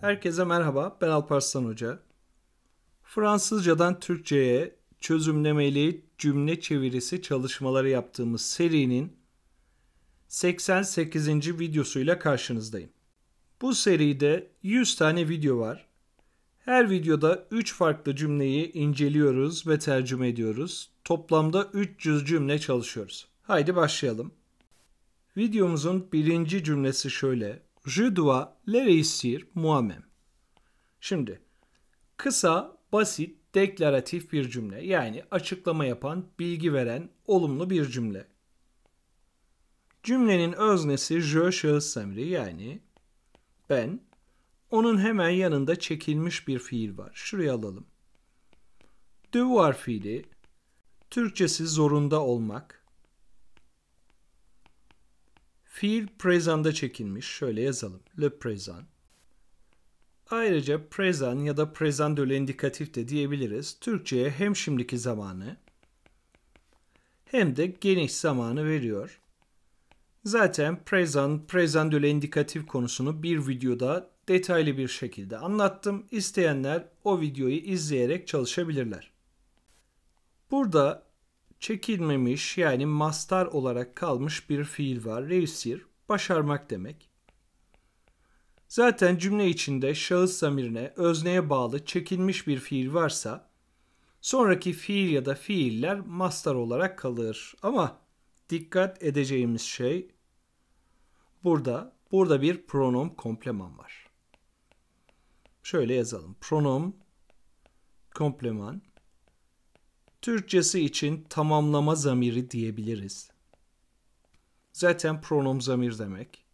Herkese merhaba, ben Alparslan Hoca. Fransızcadan Türkçe'ye çözümlemeli cümle çevirisi çalışmaları yaptığımız serinin 88. videosuyla karşınızdayım. Bu seride 100 tane video var. Her videoda 3 farklı cümleyi inceliyoruz ve tercüme ediyoruz. Toplamda 300 cümle çalışıyoruz. Haydi başlayalım. Videomuzun birinci cümlesi şöyle. Je dois le réussir moi-même. Şimdi kısa, basit, deklaratif bir cümle. Yani açıklama yapan, bilgi veren, olumlu bir cümle. Cümlenin öznesi je şahıs semri yani ben. Onun hemen yanında çekilmiş bir fiil var. Şuraya alalım. Devoir fiili Türkçesi zorunda olmak. Fiil present'da çekilmiş. Şöyle yazalım. Le present. Ayrıca present ya da present de indikatif de diyebiliriz. Türkçe'ye hem şimdiki zamanı hem de geniş zamanı veriyor. Zaten present, present de indikatif konusunu bir videoda detaylı bir şekilde anlattım. İsteyenler o videoyu izleyerek çalışabilirler. Burada çekilmemiş yani mastar olarak kalmış bir fiil var. Reüsir başarmak demek. Zaten cümle içinde şahıs zamirine, özneye bağlı çekilmiş bir fiil varsa sonraki fiil ya da fiiller mastar olarak kalır. Ama dikkat edeceğimiz şey burada burada bir pronom kompleman var. Şöyle yazalım. Pronom kompleman Türkçesi için tamamlama zamiri diyebiliriz. Zaten pronom zamir demek.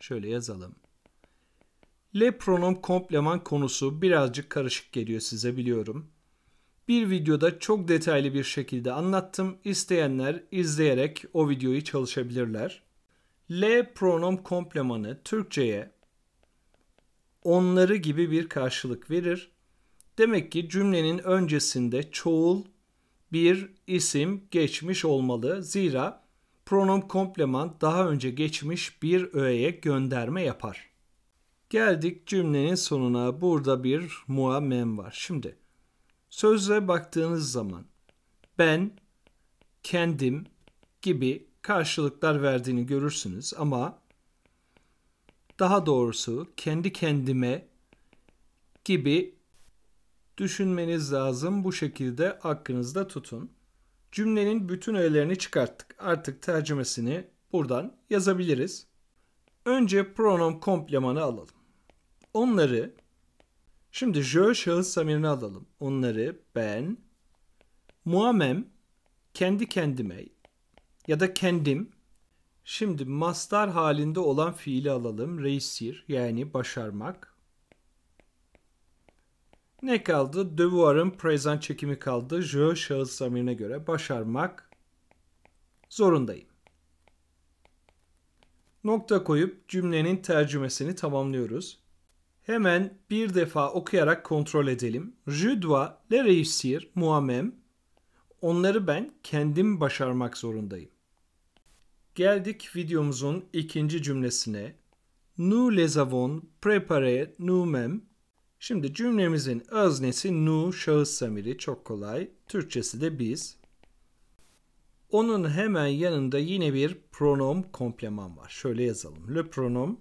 Şöyle yazalım. Le pronom kompleman konusu birazcık karışık geliyor size biliyorum. Bir videoda çok detaylı bir şekilde anlattım. İsteyenler izleyerek o videoyu çalışabilirler. L pronom komplemanı Türkçe'ye onları gibi bir karşılık verir Demek ki cümlenin öncesinde çoğul bir isim geçmiş olmalı. Zira pronom komplement daha önce geçmiş bir öğeye gönderme yapar. Geldik cümlenin sonuna. Burada bir muammen var. Şimdi sözle baktığınız zaman ben, kendim gibi karşılıklar verdiğini görürsünüz ama daha doğrusu kendi kendime gibi düşünmeniz lazım. Bu şekilde aklınızda tutun. Cümlenin bütün öğelerini çıkarttık. Artık tercümesini buradan yazabiliriz. Önce pronom komplemanı alalım. Onları şimdi je şahıs zamirini alalım. Onları ben muamem kendi kendime ya da kendim Şimdi mastar halinde olan fiili alalım. Reisir yani başarmak. Ne kaldı? De Voir'ın present çekimi kaldı. Je şahıs zamirine göre başarmak zorundayım. Nokta koyup cümlenin tercümesini tamamlıyoruz. Hemen bir defa okuyarak kontrol edelim. Je dois le réussir moi-même. Onları ben kendim başarmak zorundayım. Geldik videomuzun ikinci cümlesine. Nous les avons préparés nous-mêmes. Şimdi cümlemizin öznesi nu şahıs zamiri çok kolay. Türkçesi de biz. Onun hemen yanında yine bir pronom kompleman var. Şöyle yazalım. Le pronom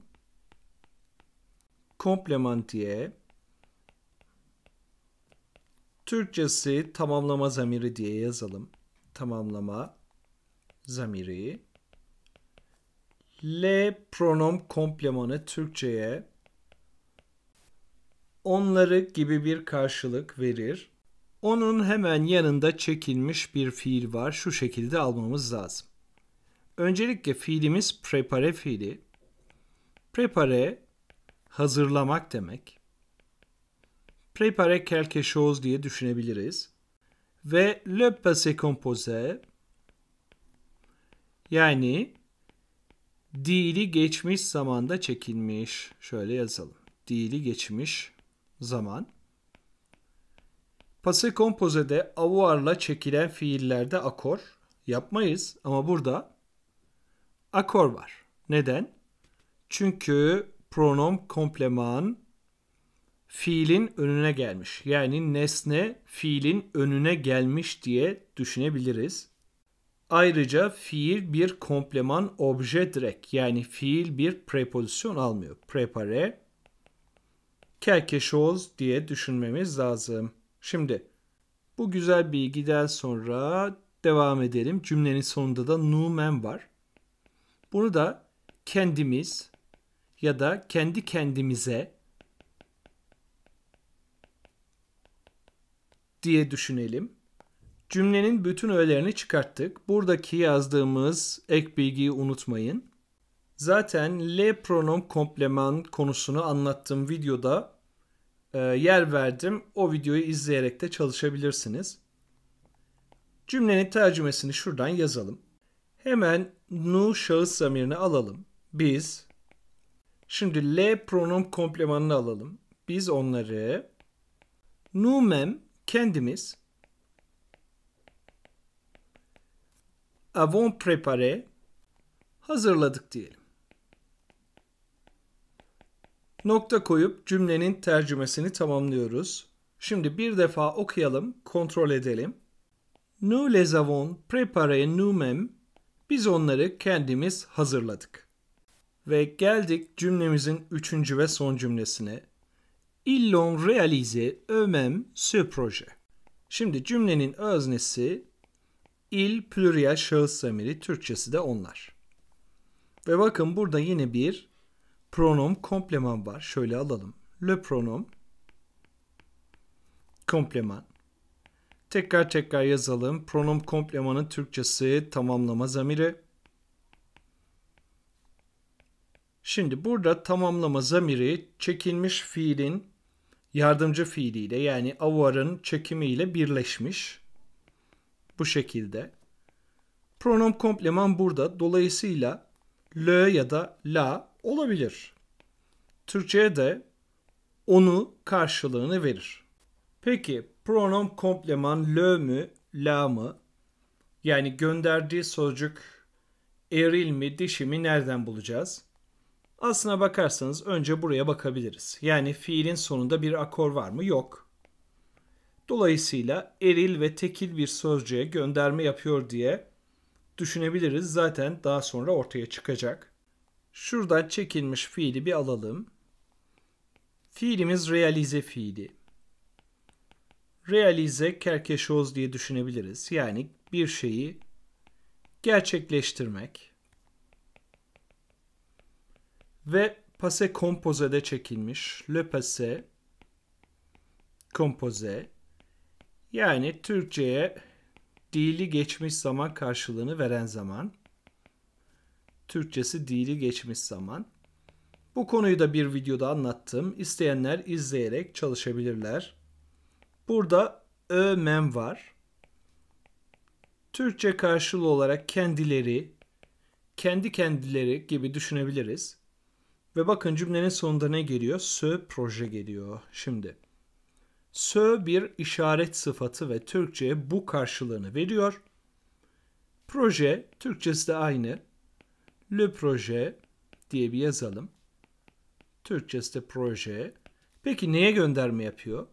komplemantiye Türkçesi tamamlama zamiri diye yazalım. Tamamlama zamiri. Le pronom komplemanı Türkçe'ye onları gibi bir karşılık verir. Onun hemen yanında çekilmiş bir fiil var. Şu şekilde almamız lazım. Öncelikle fiilimiz prepare fiili. Prepare hazırlamak demek. Prepare quelque chose diye düşünebiliriz. Ve le passé composé yani dili geçmiş zamanda çekilmiş. Şöyle yazalım. Dili geçmiş zaman Pase kompozede avuarla çekilen fiillerde akor yapmayız ama burada akor var. Neden? Çünkü pronom kompleman fiilin önüne gelmiş. Yani nesne fiilin önüne gelmiş diye düşünebiliriz. Ayrıca fiil bir kompleman obje direkt yani fiil bir prepozisyon almıyor. Prepare quelque chose diye düşünmemiz lazım. Şimdi bu güzel bilgiden sonra devam edelim. Cümlenin sonunda da numen var. Bunu da kendimiz ya da kendi kendimize diye düşünelim. Cümlenin bütün öğelerini çıkarttık. Buradaki yazdığımız ek bilgiyi unutmayın. Zaten L pronom kompleman konusunu anlattığım videoda e, yer verdim. O videoyu izleyerek de çalışabilirsiniz. Cümlenin tercümesini şuradan yazalım. Hemen nu şahıs zamirini alalım. Biz. Şimdi L pronom komplemanını alalım. Biz onları nu mem kendimiz avon prepare hazırladık diyelim. Nokta koyup cümlenin tercümesini tamamlıyoruz. Şimdi bir defa okuyalım, kontrol edelim. Nous les avons préparés nous-mêmes. Biz onları kendimiz hazırladık. Ve geldik cümlemizin üçüncü ve son cümlesine. Ils l'ont réalisé eux-mêmes ce projet. Şimdi cümlenin öznesi il plüriyel şahıs zamiri Türkçesi de onlar. Ve bakın burada yine bir pronom kompleman var. Şöyle alalım. Le pronom kompleman. Tekrar tekrar yazalım. Pronom komplemanın Türkçesi tamamlama zamiri. Şimdi burada tamamlama zamiri çekilmiş fiilin yardımcı fiiliyle yani avarın çekimiyle birleşmiş. Bu şekilde. Pronom kompleman burada. Dolayısıyla le ya da la Olabilir. Türkçe'ye de onu karşılığını verir. Peki pronom kompleman lö mü, la mı? Yani gönderdiği sözcük eril mi, dişi mi nereden bulacağız? Aslına bakarsanız önce buraya bakabiliriz. Yani fiilin sonunda bir akor var mı? Yok. Dolayısıyla eril ve tekil bir sözcüğe gönderme yapıyor diye düşünebiliriz. Zaten daha sonra ortaya çıkacak. Şuradan çekilmiş fiili bir alalım. Fiilimiz realize fiili. Realize kerkeşoz diye düşünebiliriz. Yani bir şeyi gerçekleştirmek. Ve passé composé'de çekilmiş. Le passé composé. Yani Türkçe'ye dili geçmiş zaman karşılığını veren zaman. Türkçesi dili geçmiş zaman. Bu konuyu da bir videoda anlattım. İsteyenler izleyerek çalışabilirler. Burada ömem var. Türkçe karşılığı olarak kendileri, kendi kendileri gibi düşünebiliriz. Ve bakın cümlenin sonunda ne geliyor? Sö proje geliyor şimdi. Sö bir işaret sıfatı ve Türkçe'ye bu karşılığını veriyor. Proje, Türkçesi de aynı. Le proje diye bir yazalım. Türkçesi de proje. Peki neye gönderme yapıyor?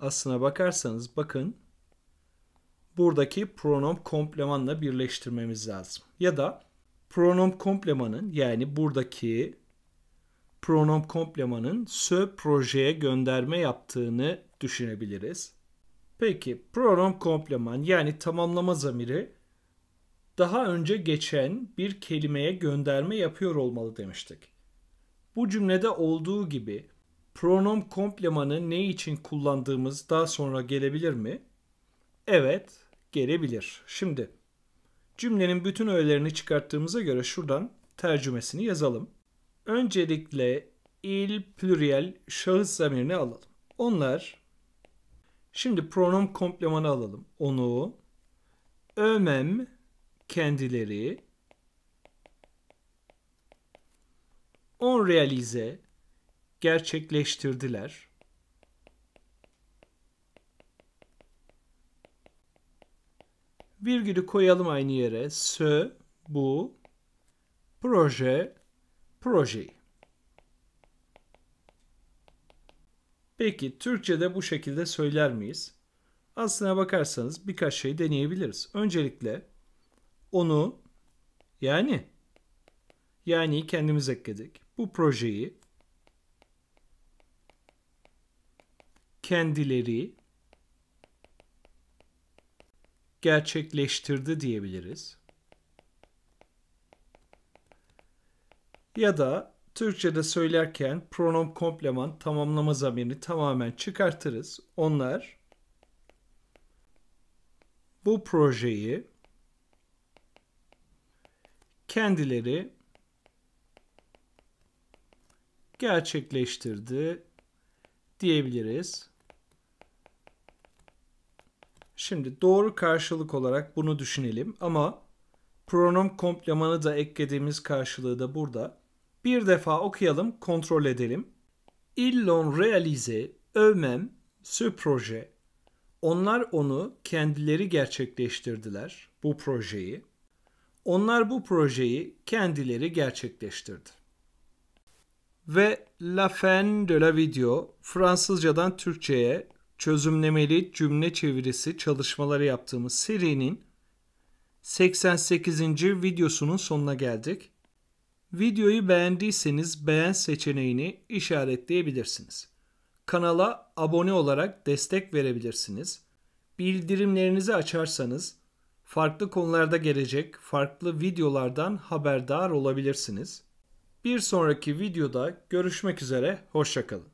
Aslına bakarsanız bakın buradaki pronom komplemanla birleştirmemiz lazım. Ya da pronom komplemanın yani buradaki pronom komplemanın sö projeye gönderme yaptığını düşünebiliriz. Peki pronom kompleman yani tamamlama zamiri daha önce geçen bir kelimeye gönderme yapıyor olmalı demiştik. Bu cümlede olduğu gibi pronom komplemanı ne için kullandığımız daha sonra gelebilir mi? Evet, gelebilir. Şimdi cümlenin bütün öğelerini çıkarttığımıza göre şuradan tercümesini yazalım. Öncelikle il pluriel şahıs zamirini alalım. Onlar şimdi pronom komplemanı alalım. Onu ömem kendileri on realize gerçekleştirdiler. Virgülü koyalım aynı yere. Sö, bu, proje, proje Peki Türkçe'de bu şekilde söyler miyiz? Aslına bakarsanız birkaç şey deneyebiliriz. Öncelikle onu yani yani kendimiz ekledik. Bu projeyi kendileri gerçekleştirdi diyebiliriz. Ya da Türkçe'de söylerken pronom komplement tamamlama zamirini tamamen çıkartırız. Onlar bu projeyi kendileri gerçekleştirdi diyebiliriz. Şimdi doğru karşılık olarak bunu düşünelim ama pronom komplemanı da eklediğimiz karşılığı da burada. Bir defa okuyalım, kontrol edelim. Ils realize réalisé eux proje. Onlar onu kendileri gerçekleştirdiler bu projeyi. Onlar bu projeyi kendileri gerçekleştirdi. Ve La Fin de la Video Fransızcadan Türkçe'ye çözümlemeli cümle çevirisi çalışmaları yaptığımız serinin 88. videosunun sonuna geldik. Videoyu beğendiyseniz beğen seçeneğini işaretleyebilirsiniz. Kanala abone olarak destek verebilirsiniz. Bildirimlerinizi açarsanız Farklı konularda gelecek farklı videolardan haberdar olabilirsiniz. Bir sonraki videoda görüşmek üzere, hoşçakalın.